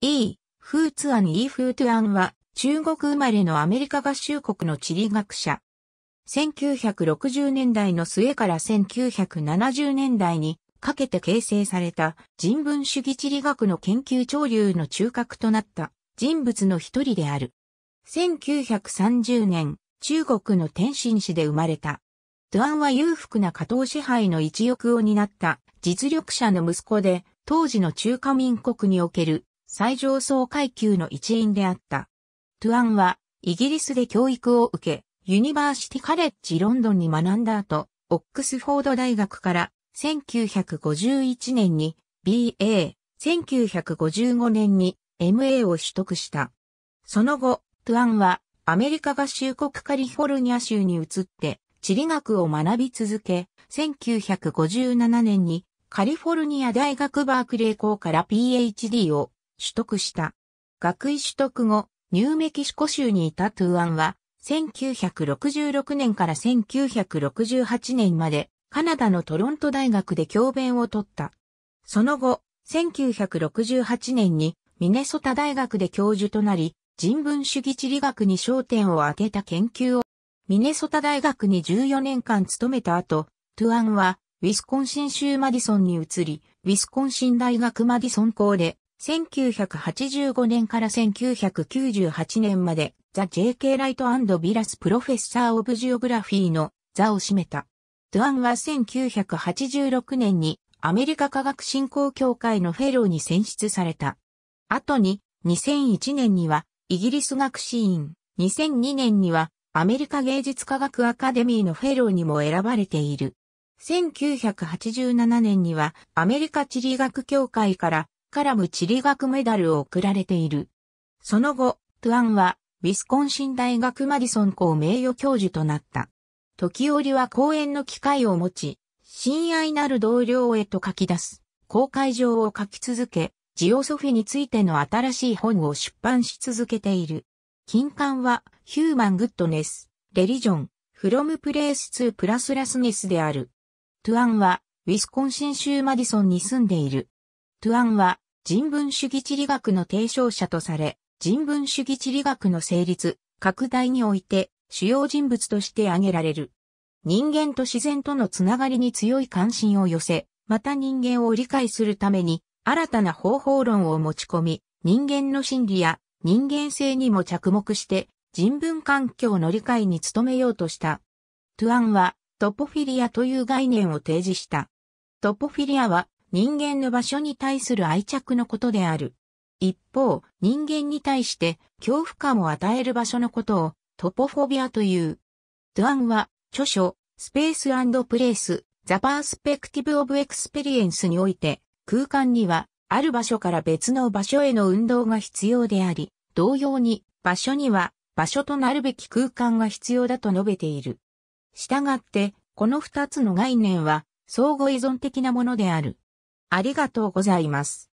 E、フーツアン・イー・フーツアンは、中国生まれのアメリカ合衆国の地理学者。1960年代の末から1970年代にかけて形成された人文主義地理学の研究潮流の中核となった人物の一人である。1930年、中国の天津市で生まれた。ドゥアンは裕福な加藤支配の一翼を担った実力者の息子で、当時の中華民国における最上層階級の一員であった。トゥアンは、イギリスで教育を受け、ユニバーシティカレッジロンドンに学んだ後、オックスフォード大学から1951年に BA、1955年に MA を取得した。その後、トゥアンはアメリカ合衆国カリフォルニア州に移って、地理学を学び続け、1957年にカリフォルニア大学バークレー校から PhD を取得した。学位取得後、ニューメキシコ州にいたトゥアンは、1966年から1968年まで、カナダのトロント大学で教鞭を取った。その後、1968年にミネソタ大学で教授となり、人文主義地理学に焦点を当てた研究を、ミネソタ大学に14年間勤めた後、トゥアンはウィスコンシン州マディソンに移り、ウィスコンシン大学マディソン校で1985年から1998年まで、ザ・ JK ライトビラス・プロフェッサー・オブ・ジオグラフィーの座を占めた。ドゥアンは1986年にアメリカ科学振興協会のフェローに選出された。後に2001年にはイギリス学士院、2002年にはアメリカ芸術科学アカデミーのフェローにも選ばれている。1987年にはアメリカ地理学協会からからむ地理学メダルを贈られている。その後、トゥアンは、ウィスコンシン大学マディソン校名誉教授となった。時折は講演の機会を持ち、親愛なる同僚へと書き出す、公開状を書き続け、ジオソフィについての新しい本を出版し続けている。金刊は、ヒューマングッドネス、レリジョン、フロムプレイス2プラスラスネスである。トゥアンは、ウィスコンシン州マディソンに住んでいる。トゥアンは、人文主義地理学の提唱者とされ、人文主義地理学の成立、拡大において主要人物として挙げられる。人間と自然とのつながりに強い関心を寄せ、また人間を理解するために新たな方法論を持ち込み、人間の心理や人間性にも着目して人文環境の理解に努めようとした。トゥアンはトポフィリアという概念を提示した。トポフィリアは人間の場所に対する愛着のことである。一方、人間に対して恐怖感を与える場所のことをトポフォビアという。ドゥアンは著書スペースプレイス、ザ・パースペクティブ・オブ・エクスペリエンスにおいて空間にはある場所から別の場所への運動が必要であり、同様に場所には場所となるべき空間が必要だと述べている。したがって、この二つの概念は相互依存的なものである。ありがとうございます。